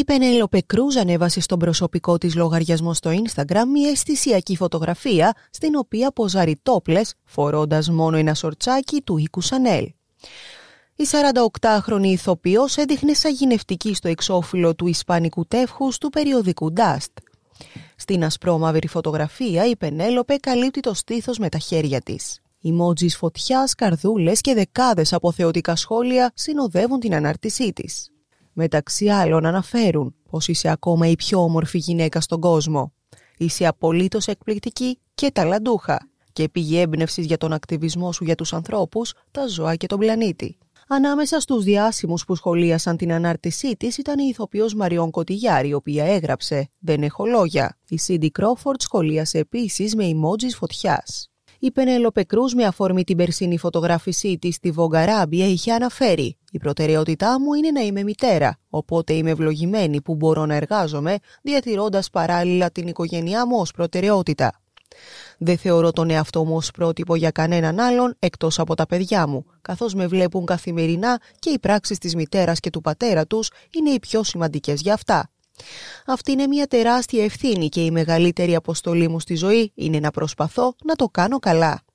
Η Πενέλοπε Κρούζ ανέβασε στον προσωπικό της λογαριασμό στο Instagram μια αισθησιακή φωτογραφία στην οποία ποζάρει τόπλες φορώντας μόνο ένα σορτσάκι του οίκου Σανέλ. Η 48χρονη ηθοποιός έδειχνε σαν στο εξώφυλλο του ισπανικού τεύχους του περιοδικού Dust. Στην ασπρόμαυρη φωτογραφία η Πενέλοπε καλύπτει το στήθος με τα χέρια της. Ημότζις φωτιάς, καρδούλες και δεκάδες αποθεωτικά σχόλια συνοδεύουν την ανάρτησή της. Μεταξύ άλλων αναφέρουν πως είσαι ακόμα η πιο όμορφη γυναίκα στον κόσμο. Είσαι απολύτως εκπληκτική και ταλαντούχα και πήγε έμπνευση για τον ακτιβισμό σου για τους ανθρώπους, τα ζώα και τον πλανήτη. Ανάμεσα στους διάσημους που σχολίασαν την ανάρτησή της ήταν η ηθοποιός Μαριών Κωτιγιάρη, η οποία έγραψε «Δεν έχω λόγια». Η Σίντι Κρόφορτ σχολίασε επίσης με emojis φωτιάς. Η Πενέλο Πεκρούς με αφορμή την περσινή φωτογράφησή της στη Βογκαράμπια είχε αναφέρει η προτεραιότητά μου είναι να είμαι μητέρα, οπότε είμαι ευλογημένη που μπορώ να εργάζομαι, διατηρώντας παράλληλα την οικογένειά μου ως προτεραιότητα. Δεν θεωρώ τον εαυτό μου ως πρότυπο για κανέναν άλλον εκτός από τα παιδιά μου, καθώς με βλέπουν καθημερινά και οι πράξεις της μητέρας και του πατέρα τους είναι οι πιο σημαντικές για αυτά. Αυτή είναι μια τεράστια ευθύνη και η μεγαλύτερη αποστολή μου στη ζωή είναι να προσπαθώ να το κάνω καλά.